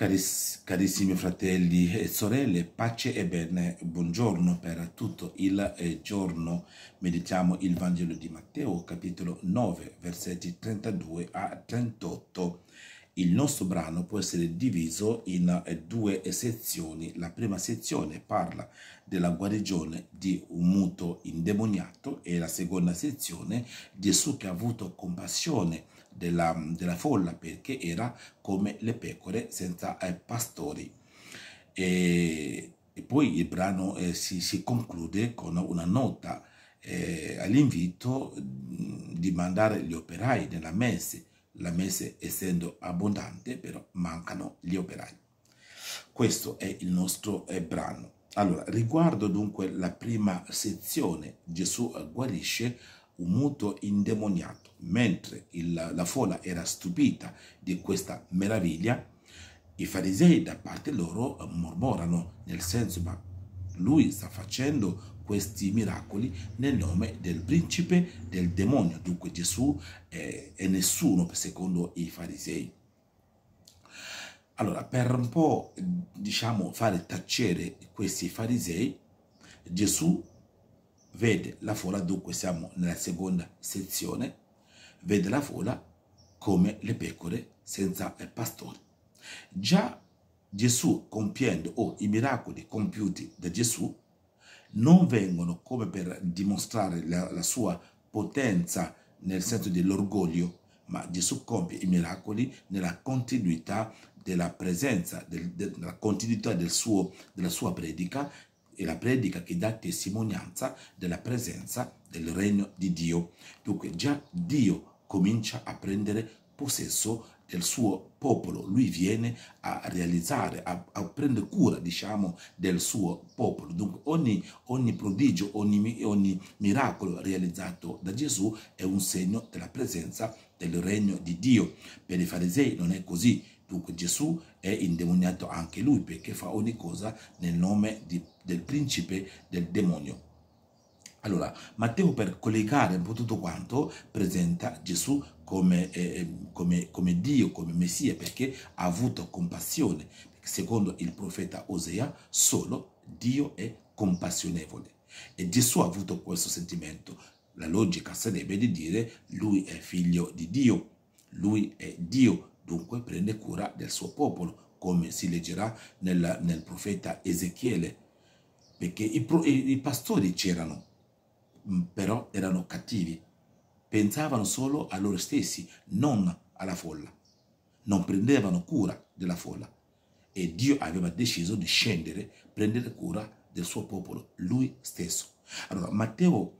Cariss carissimi fratelli e sorelle, pace e bene, buongiorno per tutto il eh, giorno. Meditiamo il Vangelo di Matteo, capitolo 9, versetti 32 a 38. Il nostro brano può essere diviso in eh, due sezioni. La prima sezione parla della guarigione di un muto indemoniato e la seconda sezione di Gesù che ha avuto compassione della, della folla perché era come le pecore senza eh, pastori. E, e poi il brano eh, si, si, conclude con una nota eh, all'invito mm, di mandare gli operai nella messe. La messe essendo abbondante, però mancano gli operai. Questo è il nostro eh, brano. Allora, riguardo dunque la prima sezione, Gesù guarisce un muto indemoniato, mentre il, la folla era stupita di questa meraviglia, i farisei da parte loro eh, mormorano, nel senso ma lui sta facendo questi miracoli nel nome del principe del demonio, dunque Gesù eh, è nessuno secondo i farisei. Allora, per un po', diciamo, fare tacere questi farisei, Gesù vede la fola, dunque siamo nella seconda sezione, vede la fola come le pecore senza il pastore. Già Gesù compiendo o oh, i miracoli compiuti da Gesù non vengono come per dimostrare la, la sua potenza nel senso dell'orgoglio, ma Gesù compie i miracoli nella continuità della presenza, del, della continuità del suo, della sua predica e la predica che dà testimonianza della presenza del regno di Dio. Dunque già Dio comincia a prendere possesso del suo popolo, lui viene a realizzare, a, a prendere cura, diciamo, del suo popolo. Dunque ogni, ogni prodigio, ogni, ogni miracolo realizzato da Gesù è un segno della presenza del regno di Dio. Per i farisei non è così, Dunque Gesù è indemoniato anche lui perché fa ogni cosa nel nome di, del principe del demonio. Allora, Matteo per collegare un po' tutto quanto presenta Gesù come, eh, eh, come, come Dio, come Messia, perché ha avuto compassione. Secondo il profeta Osea, solo Dio è compassionevole. E Gesù ha avuto questo sentimento. La logica sarebbe di dire lui è figlio di Dio, lui è Dio, dunque prende cura del suo popolo, come si leggerà nel, nel profeta Ezechiele, perché i, i, pastori c'erano, mm, però erano cattivi, pensavano solo a loro stessi, non alla folla, non prendevano cura della folla e Dio aveva deciso di scendere, prendere cura del suo popolo, lui stesso. Allora Matteo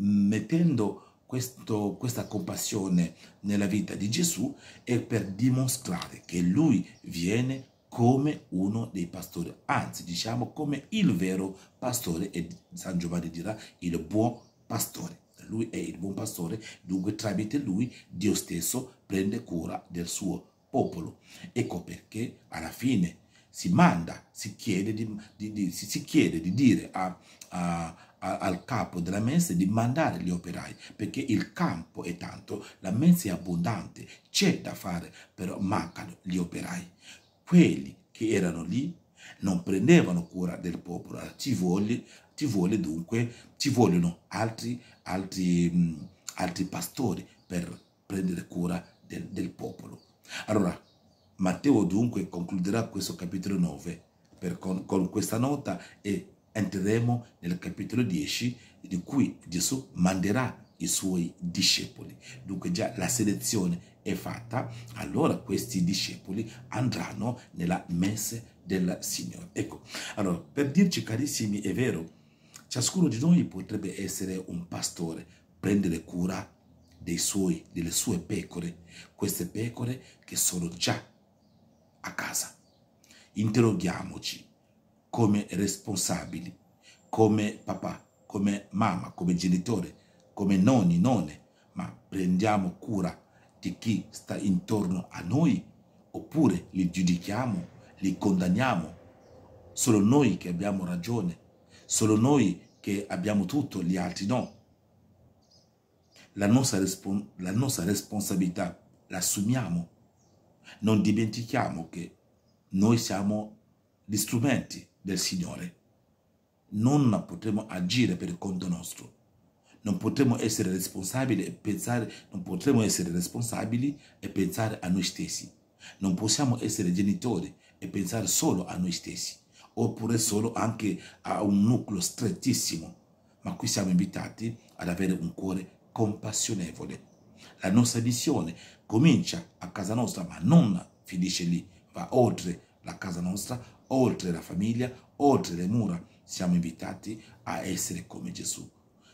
mm, mettendo questo, questa compassione nella vita di Gesù è per dimostrare che lui viene come uno dei pastori, anzi diciamo come il vero pastore e San Giovanni dirà il buon pastore. Lui è il buon pastore, dunque tramite lui Dio stesso prende cura del suo popolo. Ecco perché alla fine si manda, si chiede di, di, di, si, si chiede di dire a, a al capo della mensa di mandare gli operai, perché il campo è tanto, la mensa è abbondante, c'è da fare, però mancano gli operai. Quelli che erano lì non prendevano cura del popolo, ci vuole, ci vuole dunque, ci vogliono altri, altri, mh, mm, altri pastori per prendere cura del, del popolo. Allora, Matteo dunque concluderà questo capitolo 9 per, con, con questa nota e entreremo nel capitolo 10 di cui Gesù manderà i suoi discepoli. Dunque già la selezione è fatta, allora questi discepoli andranno nella messa del Signore. Ecco, allora per dirci carissimi è vero, ciascuno di noi potrebbe essere un pastore, prendere cura dei suoi, delle sue pecore, queste pecore che sono già a casa. Interroghiamoci, come responsabili, come papà, come mamma, come genitore, come nonni, nonne, ma prendiamo cura di chi sta intorno a noi oppure li giudichiamo, li condanniamo. Solo noi che abbiamo ragione, solo noi che abbiamo tutto, gli altri no. La nostra, respon la nostra responsabilità l'assumiamo. Non dimentichiamo che noi siamo gli strumenti del Signore. Non potremo agire per conto nostro. Non potremo essere responsabili e pensare, non potremo essere responsabili e pensare a noi stessi. Non possiamo essere genitori e pensare solo a noi stessi, oppure solo anche a un nucleo strettissimo. Ma qui siamo invitati ad avere un cuore compassionevole. La nostra missione comincia a casa nostra, ma non finisce lì, va oltre la casa nostra, oltre la famiglia, oltre le mura, siamo invitati a essere come Gesù.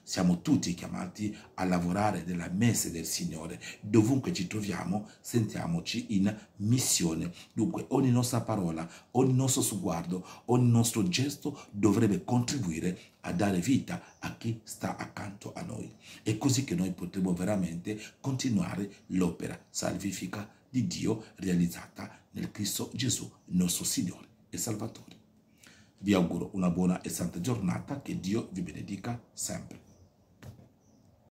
Siamo tutti chiamati a lavorare nella messa del Signore. Dovunque ci troviamo, sentiamoci in missione. Dunque, ogni nostra parola, ogni nostro sguardo, ogni nostro gesto dovrebbe contribuire a dare vita a chi sta accanto a noi. È così che noi potremo veramente continuare l'opera salvifica di Dio realizzata nel Cristo Gesù, nostro Signore e Salvatore. Vi auguro una buona e santa giornata, che Dio vi benedica sempre.